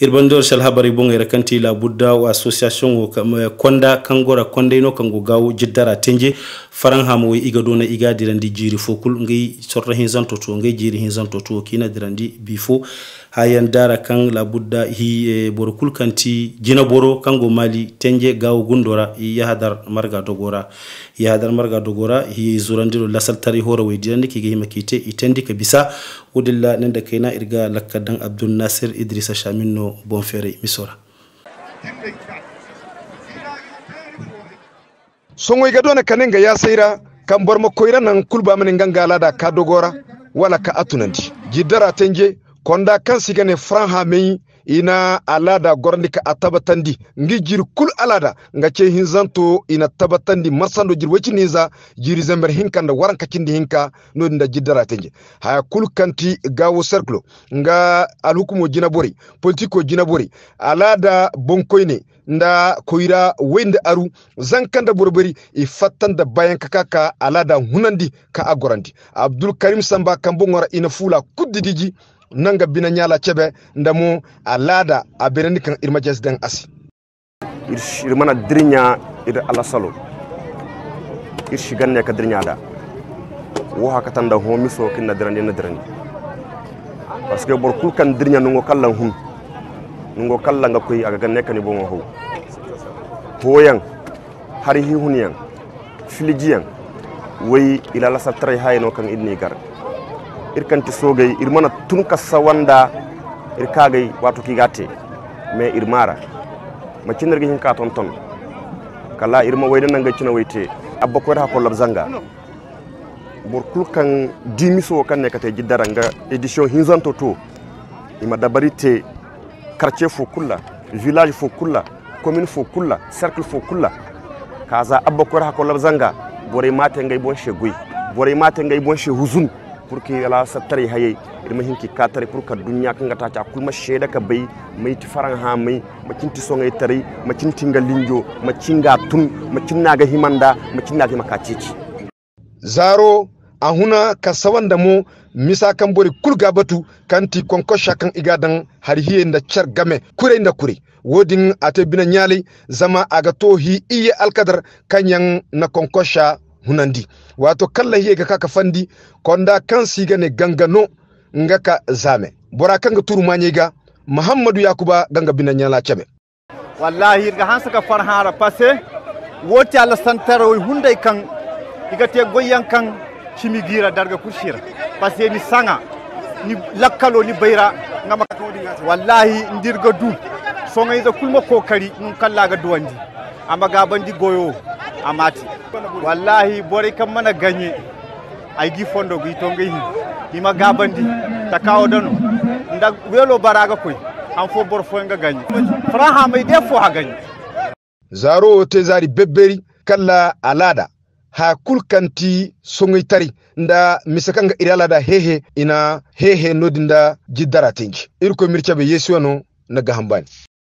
irbandor sal habary bongere kanti la buddao association o eh, konda kangora kondeyno kango gaw jiddara tenje faranhama o iga dona igadirandi jiri fokul gey sorta hen zanto to gey jiri hen zanto to kinadirandi bi fo ha yan dara kan la budda hi e eh, boro kul kanti jina boro kango mali tenje gaw gundora yahadar marga dogora yahadar marga dogora hi zurandiro lasal tari hora wo diranndi kiga himakite itendi ka bisa wudilla nan da kai na irga lakkadan abdul nasir idrisa shamino bonfere misora sun wai gado na kanin ga ya saira kan bar makoira nan kulba mini gangala da ka dogora wala ka atunanti gidara tanje konda kan siga ne mai ina alada gornika a tabatandi ngi jir kul alada nga ce hinzanto ina tabatandi marsando jir wacin hinza jiri zember hinka da waran kacin da hinka no da jiddara tenje haya kul kanti gawo cercle nga alhukumo jina bori politiko jina bori alada bonkoyne nda Koyira wende aru zankanda borbori e da bayan kakaka alada hunandi ka agorandi abdul karim samba kambongora ina fula kuddidiji nanga bina nyala chebe ndamu alada abirani kan irma jasdan asi ir mana dirinya ir alasalo ir shiganne ka dirinya da wo haka tan da homi so kin na dirani na dirani parce que bor kul kan dirinya nungo kallan hum nungo kallan ga koyi aga ganne kan ibon ho hoyan hari hihuniyan filijiyan way ila lasar tare hayano kan idni gar irkanti sogay irmana tun kasa wanda irkagay wato kigate me irmara macinirga hinka tonton kala irma wayda nanga cina wayte abba ko ha kollab zanga borkul kan dimiso kan ne kate jiddaranga edition hinzanto to ima dabarite quartier fo kulla village fo kulla commune fo kulla cercle fo kulla kaza abba ko ha kollab zanga bore mate ngay bon che bore mate ngay bon che huzun pour que ala sattare haye irma hinki ka tare pour ka dunya kan gata ta kulma sheda ka bai mai ti faran ha mai macin songai tari macin tinga linjo macin ga tun ga himanda macin ga makacici zaro ahuna ka sawan da mu misa kan bori kulga batu kanti konko shakan kan igadan har hiye da char game kure da kure wodin ate bina nyali zama aga to iye alkadar kanyang na konkosha hunandi wato kallan ga kaka fandi konda kan siga ne gangano ngaka zame bora kanga turu ga muhammadu yakuba ganga binanyala chame wallahi ga hansa ka farhara pase wote ala santara wi hundai kan igate goyan kan chimigira darga kushira pase ni sanga ni lakkalo ni bayra ngama wallahi ndirga du songa iza kulma kokari in kallaga duwandi amma ga bandi goyo amati wallahi bori kan mana ganye ay gi fondo gi to ngi ma gabandi ta kawo dano nda welo baraga koy an fo bor fo nga ganye fran ha mai fo ha ganye zaro te zari beberi kala alada ha kulkanti tari nda misakanga iralada hehe ina hehe nodinda jidara tinki irko mirchabe yesu no na gahambani